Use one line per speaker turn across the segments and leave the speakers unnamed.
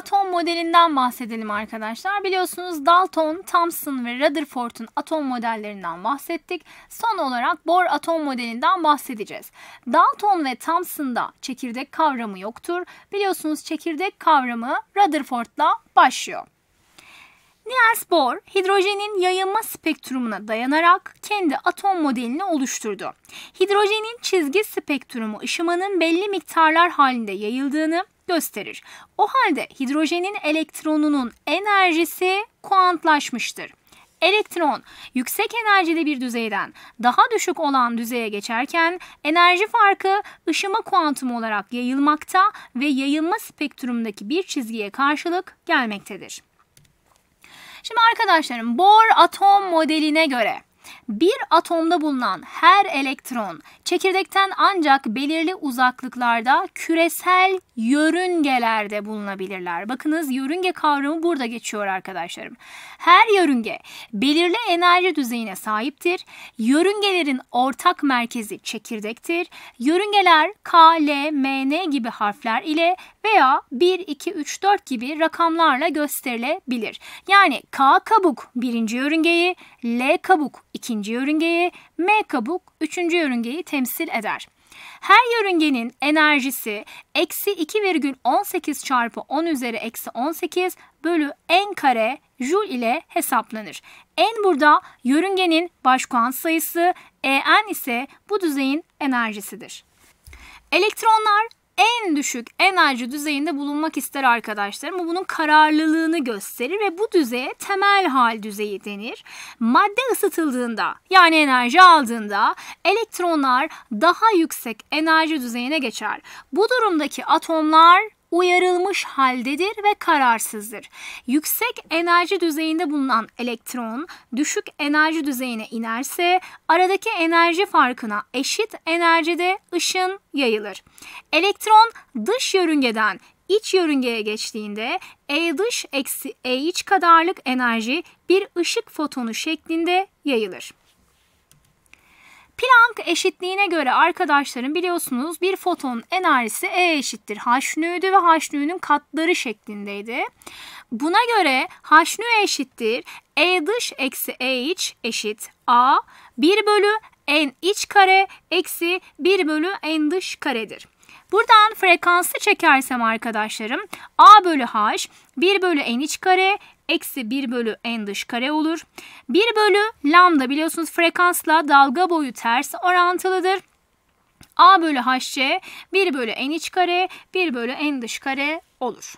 atom modelinden bahsedelim arkadaşlar. Biliyorsunuz Dalton, Thomson ve Rutherford'un atom modellerinden bahsettik. Son olarak Bohr atom modelinden bahsedeceğiz. Dalton ve Thomson'da çekirdek kavramı yoktur. Biliyorsunuz çekirdek kavramı Rutherford'la başlıyor. Niels Bohr, hidrojenin yayılma spektrumuna dayanarak kendi atom modelini oluşturdu. Hidrojenin çizgi spektrumu ışımanın belli miktarlar halinde yayıldığını, gösterir. O halde hidrojenin elektronunun enerjisi kuantlaşmıştır. Elektron yüksek enerjili bir düzeyden daha düşük olan düzeye geçerken enerji farkı ışıma kuantumu olarak yayılmakta ve yayılma spektrumundaki bir çizgiye karşılık gelmektedir. Şimdi arkadaşlarım Bohr atom modeline göre bir atomda bulunan her elektron çekirdekten ancak belirli uzaklıklarda küresel yörüngelerde bulunabilirler. Bakınız yörünge kavramı burada geçiyor arkadaşlarım. Her yörünge belirli enerji düzeyine sahiptir. Yörüngelerin ortak merkezi çekirdektir. Yörüngeler K, L, M, N gibi harfler ile veya 1, 2, 3, 4 gibi rakamlarla gösterilebilir. Yani K kabuk birinci yörüngeyi, L kabuk ikinci yörüngeyi, M kabuk üçüncü yörüngeyi temsil eder. Her yörüngenin enerjisi eksi 2,18 çarpı 10 üzeri eksi 18 bölü n kare jül ile hesaplanır. N burada yörüngenin başkuan sayısı, En ise bu düzeyin enerjisidir. Elektronlar en düşük enerji düzeyinde bulunmak ister arkadaşlarım. Bu bunun kararlılığını gösterir ve bu düzeye temel hal düzeyi denir. Madde ısıtıldığında yani enerji aldığında elektronlar daha yüksek enerji düzeyine geçer. Bu durumdaki atomlar uyarılmış haldedir ve kararsızdır. Yüksek enerji düzeyinde bulunan elektron düşük enerji düzeyine inerse aradaki enerji farkına eşit enerjide ışın yayılır. Elektron dış yörüngeden iç yörüngeye geçtiğinde E dış eksi E iç kadarlık enerji bir ışık fotonu şeklinde yayılır. Planck eşitliğine göre arkadaşlarım biliyorsunuz bir fotonun enerjisi E eşittir. H'nüydü ve H'nünün katları şeklindeydi. Buna göre H'nü eşittir. E dış eksi E iç eşit A 1 bölü N iç kare eksi 1 bölü N dış karedir. Buradan frekansı çekersem arkadaşlarım A bölü H 1 bölü en iç kare eksi 1 bölü en dış kare olur. 1 bölü lambda biliyorsunuz frekansla dalga boyu ters orantılıdır. A bölü HC 1 bölü en iç kare 1 bölü en dış kare olur.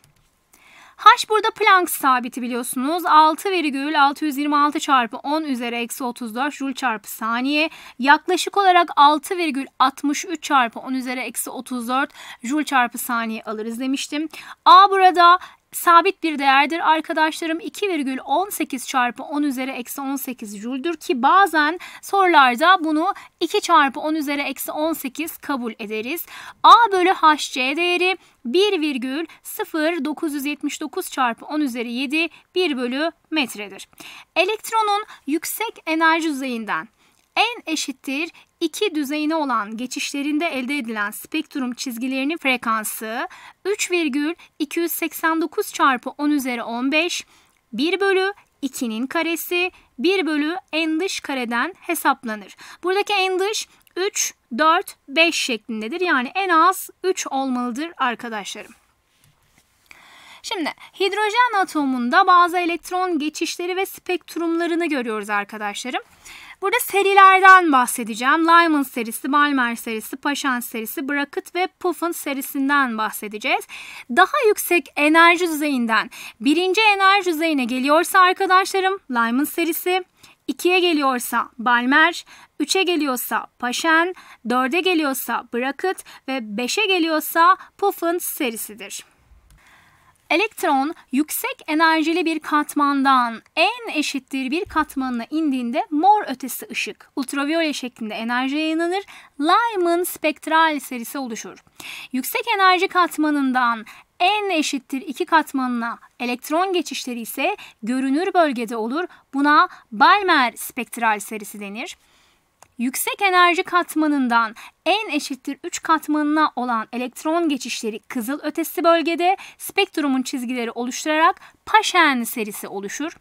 H burada Planck sabiti biliyorsunuz. 6,626 çarpı 10 üzeri eksi 34 joule çarpı saniye. Yaklaşık olarak 6,63 çarpı 10 üzeri eksi 34 joule çarpı saniye alırız demiştim. A burada sabit bir değerdir arkadaşlarım. 2,18 çarpı 10 üzeri eksi 18 jüldür ki bazen sorularda bunu 2 çarpı 10 üzeri eksi 18 kabul ederiz. A bölü HC değeri 1,0979 çarpı 10 üzeri 7 1 bölü metredir. Elektronun yüksek enerji düzeyinden en eşittir iki düzeyine olan geçişlerinde elde edilen spektrum çizgilerinin frekansı 3,289 çarpı 10 üzeri 15 1 bölü 2'nin karesi 1 bölü en dış kareden hesaplanır. Buradaki en dış 3, 4, 5 şeklindedir. Yani en az 3 olmalıdır arkadaşlarım. Şimdi hidrojen atomunda bazı elektron geçişleri ve spektrumlarını görüyoruz arkadaşlarım. Burada serilerden bahsedeceğim. Lyman serisi, Balmer serisi, Paşan serisi, Brackett ve Puffin serisinden bahsedeceğiz. Daha yüksek enerji düzeyinden birinci enerji düzeyine geliyorsa arkadaşlarım Lyman serisi, 2'ye geliyorsa Balmer, 3'e geliyorsa Paşen, 4'e geliyorsa Brackett ve 5'e geliyorsa Puffin serisidir. Elektron yüksek enerjili bir katmandan en eşittir bir katmanına indiğinde mor ötesi ışık, ultraviyole şeklinde enerji yayınlanır. Lyman spektral serisi oluşur. Yüksek enerji katmanından en eşittir iki katmanına elektron geçişleri ise görünür bölgede olur. Buna Balmer spektral serisi denir yüksek enerji katmanından en eşittir 3 katmanına olan elektron geçişleri kızıl ötesi bölgede spektrumun çizgileri oluşturarak Paşen serisi oluşur.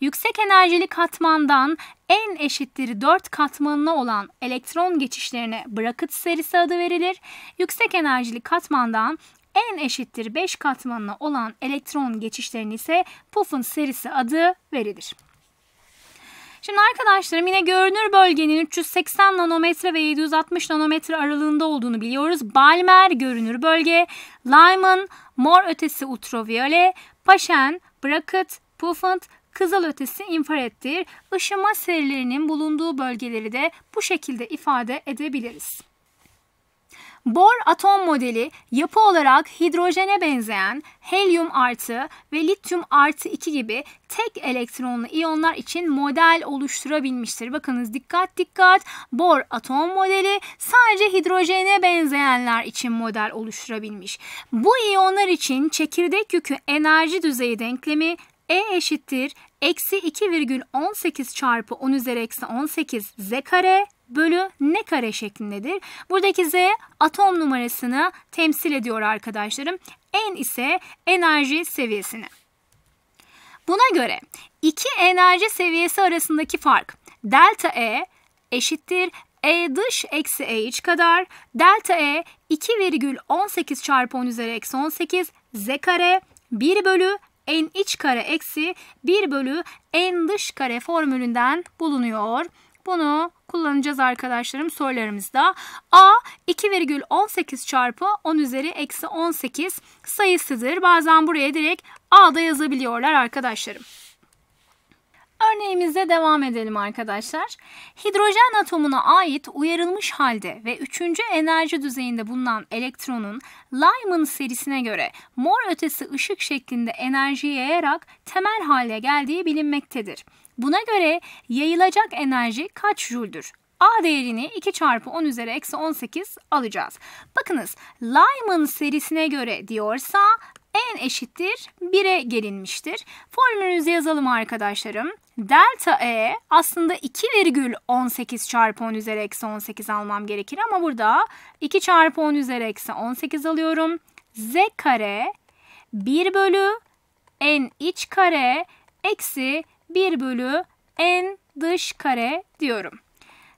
Yüksek enerjili katmandan en eşittir 4 katmanına olan elektron geçişlerine Bracket serisi adı verilir. Yüksek enerjili katmandan en eşittir 5 katmanına olan elektron geçişlerine ise Puffin serisi adı verilir. Şimdi arkadaşlarım yine görünür bölgenin 380 nanometre ve 760 nanometre aralığında olduğunu biliyoruz. Balmer görünür bölge, Lyman mor ötesi ultraviyole, Paşen, Bracket Puffent, kızıl ötesi infrarettir. Işıma serilerinin bulunduğu bölgeleri de bu şekilde ifade edebiliriz. Bor atom modeli yapı olarak hidrojene benzeyen helyum artı ve lityum artı 2 gibi tek elektronlu iyonlar için model oluşturabilmiştir. Bakınız dikkat dikkat Bor atom modeli sadece hidrojene benzeyenler için model oluşturabilmiş. Bu iyonlar için çekirdek yükü enerji düzeyi denklemi E eşittir eksi 2,18 çarpı 10 üzeri eksi 18 z kare bölü ne kare şeklindedir. Buradaki Z atom numarasını temsil ediyor arkadaşlarım. N ise enerji seviyesini. Buna göre iki enerji seviyesi arasındaki fark delta E eşittir E dış eksi E iç kadar delta E 2,18 çarpı 10 üzeri eksi 18 Z kare 1 bölü n iç kare eksi 1 bölü n dış kare formülünden bulunuyor. Bunu kullanacağız arkadaşlarım sorularımızda. A 2,18 çarpı 10 üzeri eksi 18 sayısıdır. Bazen buraya direkt A'da yazabiliyorlar arkadaşlarım. Örneğimize devam edelim arkadaşlar. Hidrojen atomuna ait uyarılmış halde ve 3. enerji düzeyinde bulunan elektronun Lyman serisine göre mor ötesi ışık şeklinde enerjiyi yayarak temel hale geldiği bilinmektedir. Buna göre yayılacak enerji kaç jüldür? A değerini 2 çarpı 10 üzeri eksi 18 alacağız. Bakınız Lyman serisine göre diyorsa en eşittir 1'e gelinmiştir. Formülümüzü yazalım arkadaşlarım. Delta E aslında 2,18 çarpı 10 üzeri eksi 18 almam gerekir ama burada 2 çarpı 10 üzeri eksi 18 alıyorum. Z kare 1 bölü n iç kare eksi 1 bölü n dış kare diyorum.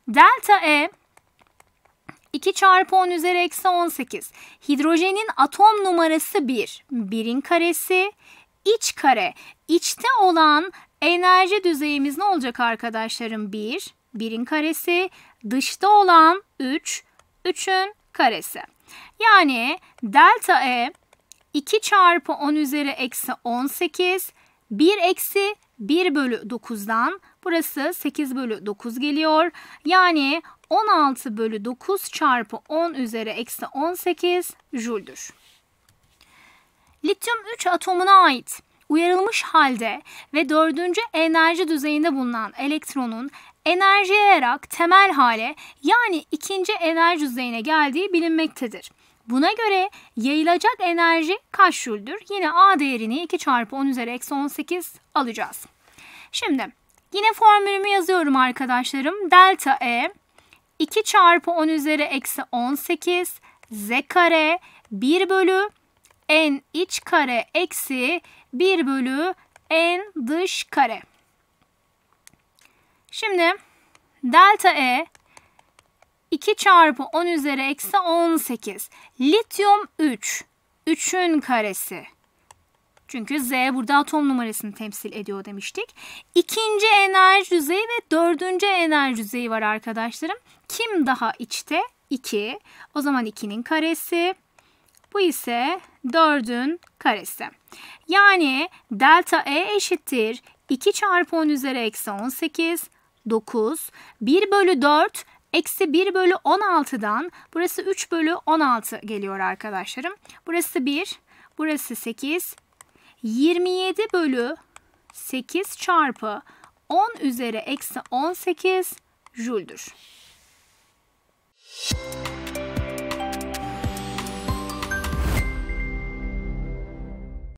Delta E 2 çarpı 10 üzeri eksi 18. Hidrojenin atom numarası 1. 1'in karesi iç kare. İçte olan enerji düzeyimiz ne olacak arkadaşlarım? 1. 1'in karesi. Dışta olan 3. 3'ün karesi. Yani delta E 2 çarpı 10 üzeri eksi 18. 1 eksi 1 bölü 9'dan burası 8 bölü 9 geliyor. Yani 16 bölü 9 çarpı 10 üzeri eksi 18 jüldür. Lityum 3 atomuna ait uyarılmış halde ve dördüncü enerji düzeyinde bulunan elektronun enerji yayarak temel hale yani ikinci enerji düzeyine geldiği bilinmektedir. Buna göre yayılacak enerji kaç jüldür? Yine A değerini 2 çarpı 10 üzeri eksi 18 alacağız. Şimdi yine formülümü yazıyorum arkadaşlarım. Delta E 2 çarpı 10 üzeri eksi 18 z kare 1 bölü n iç kare eksi 1 bölü n dış kare. Şimdi delta E 2 çarpı 10 üzeri eksi 18 lityum 3 3'ün karesi çünkü Z burada atom numarasını temsil ediyor demiştik. İkinci enerji düzeyi ve dördüncü enerji düzeyi var arkadaşlarım. Kim daha içte? 2. O zaman 2'nin karesi. Bu ise 4'ün karesi. Yani delta E eşittir 2 çarpı 10 üzeri eksi 18, 9, 1 bölü 4, eksi 1 bölü 16'dan burası 3 bölü 16 geliyor arkadaşlarım. Burası 1, burası 8, 27 bölü 8 çarpı 10 üzeri eksi 18 jüldür. Müzik